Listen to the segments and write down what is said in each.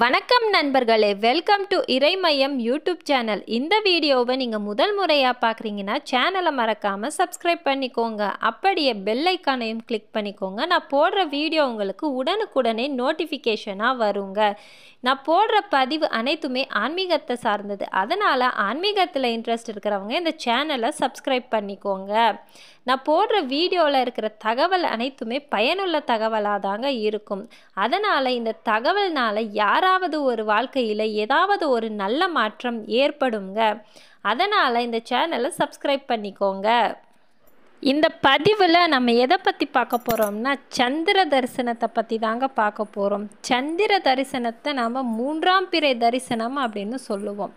வணக்கம் நண்பர்களே welcome to Iraimaiyam YouTube channel இந்த வீடியோவை நீங்கள் முதல் முறையாக பார்க்குறீங்கன்னா சேனலை மறக்காமல் சப்ஸ்கிரைப் பண்ணிக்கோங்க அப்படியே பெல்லைக்கானையும் கிளிக் பண்ணிக்கோங்க நான் போடுற வீடியோ உங்களுக்கு உடனுக்குடனே நோட்டிஃபிகேஷனாக வருங்க நான் போடுற பதிவு அனைத்துமே ஆன்மீகத்தை சார்ந்தது அதனால் ஆன்மீகத்தில் இன்ட்ரெஸ்ட் இருக்கிறவங்க இந்த சேனலை சப்ஸ்கிரைப் பண்ணிக்கோங்க நான் போடுற வீடியோவில் இருக்கிற தகவல் அனைத்துமே பயனுள்ள தகவலாக தாங்க இருக்கும் அதனால் இந்த தகவல்னால் யார் யாராவது ஒரு வாழ்க்கையில் ஏதாவது ஒரு நல்ல மாற்றம் ஏற்படுங்க அதனால் இந்த சேனலை சப்ஸ்கிரைப் பண்ணிக்கோங்க இந்த பதிவில் நம்ம எதை பற்றி பார்க்க போகிறோம்னா சந்திர தரிசனத்தை பற்றி தாங்க பார்க்க போகிறோம் சந்திர தரிசனத்தை நாம் மூன்றாம் பிறை தரிசனம் அப்படின்னு சொல்லுவோம்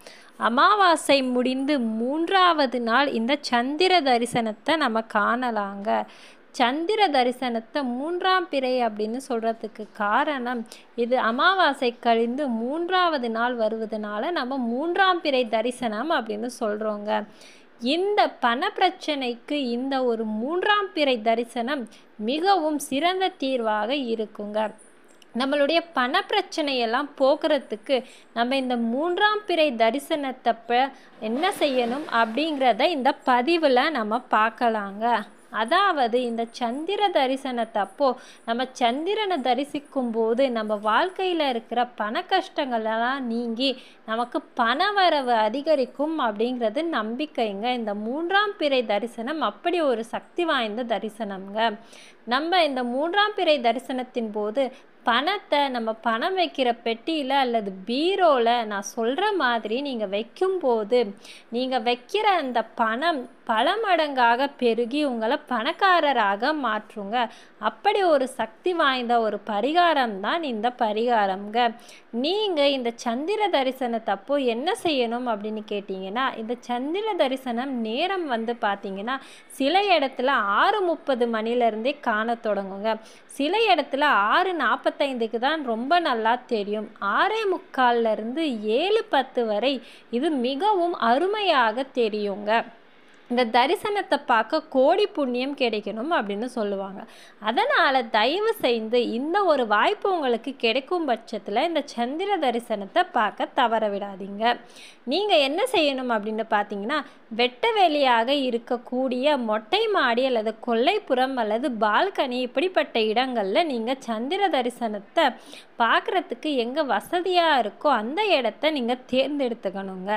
அமாவாசை முடிந்து மூன்றாவது நாள் இந்த சந்திர தரிசனத்தை நம்ம காணலாங்க சந்திர தரிசனத்தை மூன்றாம் பிறை அப்படின்னு சொல்கிறதுக்கு காரணம் இது அமாவாசை கழிந்து மூன்றாவது நாள் வருவதனால நம்ம மூன்றாம் பிறை தரிசனம் அப்படின்னு சொல்கிறோங்க இந்த பண பிரச்சனைக்கு இந்த ஒரு மூன்றாம் பிறை தரிசனம் மிகவும் சிறந்த தீர்வாக இருக்குங்க நம்மளுடைய பண பிரச்சனையெல்லாம் போக்குறதுக்கு நம்ம இந்த மூன்றாம் பிறை தரிசனத்தப்ப என்ன செய்யணும் அப்படிங்கிறத இந்த பதிவில் நம்ம பார்க்கலாங்க அதாவது இந்த சந்திர தரிசனத்தப்போ நம்ம சந்திரனை தரிசிக்கும் போது நம்ம வாழ்க்கையில் இருக்கிற பண கஷ்டங்களெல்லாம் நீங்கி நமக்கு பண வரவு அதிகரிக்கும் அப்படிங்கிறது நம்பிக்கைங்க இந்த மூன்றாம் பிறை தரிசனம் அப்படி ஒரு சக்தி வாய்ந்த தரிசனம்ங்க நம்ம இந்த மூன்றாம் பிறை தரிசனத்தின் போது பணத்தை நம்ம பணம் வைக்கிற பெட்டியில் அல்லது பீரோவில் நான் சொல்கிற மாதிரி நீங்கள் வைக்கும்போது நீங்கள் வைக்கிற அந்த பணம் பல மடங்காக பெருகி உங்களை பணக்காரராக மாற்றுங்க அப்படி ஒரு சக்தி வாய்ந்த ஒரு பரிகாரம் தான் இந்த பரிகாரம்ங்க நீங்கள் இந்த சந்திர தரிசனத்தப்போ என்ன செய்யணும் அப்படின்னு கேட்டிங்கன்னா இந்த சந்திர தரிசனம் நேரம் வந்து பார்த்தீங்கன்னா சில இடத்துல ஆறு முப்பது மணிலேருந்தே காண தொடங்குங்க சில இடத்துல ஆறு நாற்பத்தைந்துக்கு தான் ரொம்ப நல்லா தெரியும் ஆறே முக்கால்லேருந்து ஏழு பத்து வரை இது மிகவும் அருமையாக தெரியுங்க இந்த தரிசனத்தை பார்க்க கோடி புண்ணியம் கிடைக்கணும் அப்படின்னு சொல்லுவாங்க அதனால் தயவு செய்து இந்த ஒரு வாய்ப்பு உங்களுக்கு கிடைக்கும் பட்சத்தில் இந்த சந்திர தரிசனத்தை பார்க்க தவற விடாதீங்க நீங்கள் என்ன செய்யணும் அப்படின்னு பார்த்தீங்கன்னா வெட்ட வெளியாக இருக்கக்கூடிய மொட்டை மாடி அல்லது கொல்லைப்புறம் அல்லது பால்கனி இப்படிப்பட்ட இடங்களில் நீங்கள் சந்திர தரிசனத்தை பார்க்குறதுக்கு எங்கே வசதியாக இருக்கோ அந்த இடத்த நீங்கள் தேர்ந்தெடுத்துக்கணுங்க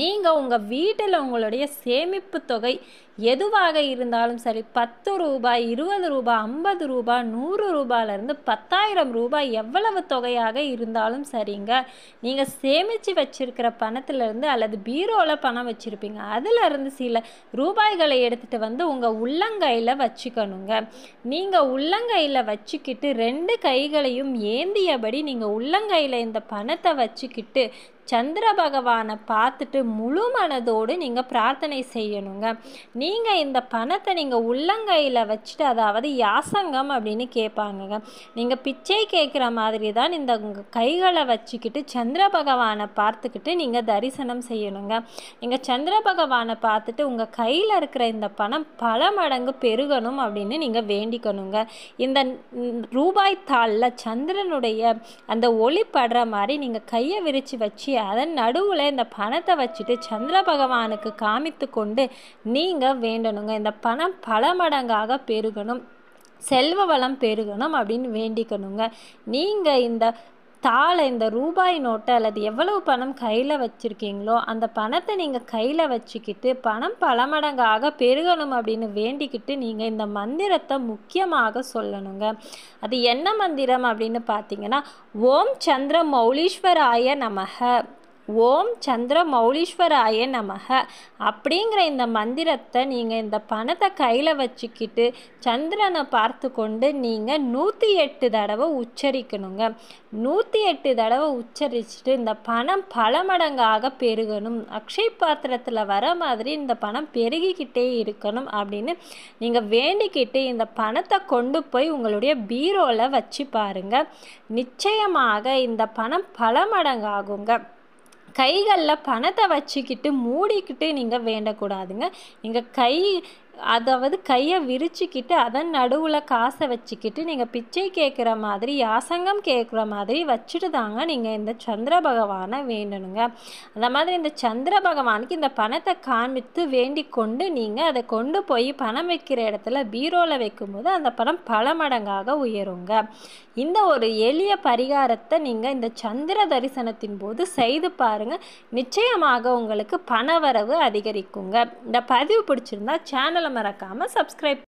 நீங்கள் உங்கள் வீட்டில் உங்களுடைய சேமிப்பு தொகை எதுவாக இருந்தாலும் சரி பத்து ரூபாய் இருபது ரூபாய் ஐம்பது ரூபாய் நூறு ரூபாயிலேருந்து பத்தாயிரம் ரூபாய் எவ்வளவு தொகையாக இருந்தாலும் சரிங்க நீங்கள் சேமித்து வச்சுருக்கிற பணத்திலேருந்து அல்லது பீரோவில் பணம் வச்சுருப்பீங்க அதிலிருந்து சில ரூபாய்களை எடுத்துகிட்டு வந்து உங்கள் உள்ளங்கையில் வச்சுக்கணுங்க நீங்கள் உள்ளங்கையில் வச்சுக்கிட்டு ரெண்டு கைகளையும் ஏந்தியபடி நீங்கள் உள்ளங்கையில் இந்த பணத்தை வச்சுக்கிட்டு சந்திர பகவானை பார்த்துட்டு முழு மனதோடு நீங்கள் பிரார்த்தனை செய்யணுங்க நீ நீங்கள் இந்த பணத்தை நீங்கள் உள்ளங்கையில் வச்சுட்டு அதாவது யாசங்கம் அப்படின்னு கேட்பாங்கங்க நீங்கள் பிச்சை கேட்குற மாதிரி தான் இந்த கைகளை வச்சுக்கிட்டு சந்திர பகவானை பார்த்துக்கிட்டு நீங்கள் தரிசனம் செய்யணுங்க நீங்கள் சந்திர பகவானை பார்த்துட்டு உங்கள் கையில் இருக்கிற இந்த பணம் பல மடங்கு பெருகணும் அப்படின்னு நீங்கள் வேண்டிக்கணுங்க இந்த ரூபாய் தாளில் சந்திரனுடைய அந்த ஒளி படுற மாதிரி நீங்கள் கையை விரித்து வச்சு அதன் நடுவில் இந்த பணத்தை வச்சுட்டு சந்திர பகவானுக்கு காமித்து கொண்டு நீங்கள் வேண்டணுங்க இந்த பணம் பல மடங்காக பெருகணும் செல்வ வளம் பெருகணும் அப்படின்னு வேண்டிக்கணுங்க நீங்கள் இந்த தாளை இந்த ரூபாய் நோட்டை அல்லது எவ்வளவு பணம் கையில் வச்சுருக்கீங்களோ அந்த பணத்தை நீங்கள் கையில் வச்சுக்கிட்டு பணம் பல மடங்காக பெருகணும் அப்படின்னு வேண்டிக்கிட்டு நீங்கள் இந்த மந்திரத்தை முக்கியமாக சொல்லணுங்க அது என்ன மந்திரம் அப்படின்னு பார்த்தீங்கன்னா ஓம் சந்திர மௌலீஸ்வராய நமக ஓம் சந்திர மௌலீஸ்வராய நமக அப்படிங்கிற இந்த மந்திரத்தை நீங்கள் இந்த பணத்தை கையில் வச்சுக்கிட்டு சந்திரனை பார்த்து கொண்டு நீங்கள் நூற்றி எட்டு தடவை உச்சரிக்கணுங்க நூற்றி எட்டு தடவை உச்சரிச்சுட்டு இந்த பணம் பல மடங்காக பெருகணும் அக்ஷய் பாத்திரத்தில் வர மாதிரி இந்த பணம் பெருகிக்கிட்டே இருக்கணும் அப்படின்னு நீங்கள் வேண்டிக்கிட்டு இந்த பணத்தை கொண்டு போய் உங்களுடைய பீரோவில் வச்சு பாருங்கள் நிச்சயமாக இந்த பணம் பல மடங்காகுங்க கைகளில் பணத்தை வச்சுக்கிட்டு மூடிக்கிட்டு நீங்கள் வேண்டக்கூடாதுங்க நீங்கள் கை அதாவது கையை விரிச்சுக்கிட்டு அதன் நடுவில் காசை வச்சுக்கிட்டு நீங்கள் பிச்சை கேட்குற மாதிரி யாசங்கம் கேட்குற மாதிரி வச்சுட்டு தாங்க நீங்கள் இந்த சந்திர பகவானை வேண்டணுங்க அந்த மாதிரி இந்த சந்திர பகவானுக்கு இந்த பணத்தை காமித்து வேண்டி கொண்டு நீங்கள் அதை கொண்டு போய் பணம் வைக்கிற இடத்துல பீரோவில் வைக்கும்போது அந்த பணம் பல மடங்காக உயருங்க இந்த ஒரு எளிய பரிகாரத்தை நீங்கள் இந்த சந்திர தரிசனத்தின் போது செய்து பாருங்கள் நிச்சயமாக உங்களுக்கு பண வரவு அதிகரிக்குங்க இந்த பதிவு பிடிச்சிருந்தா சேனலை மறக்காமல் சப்ஸ்கிரைப்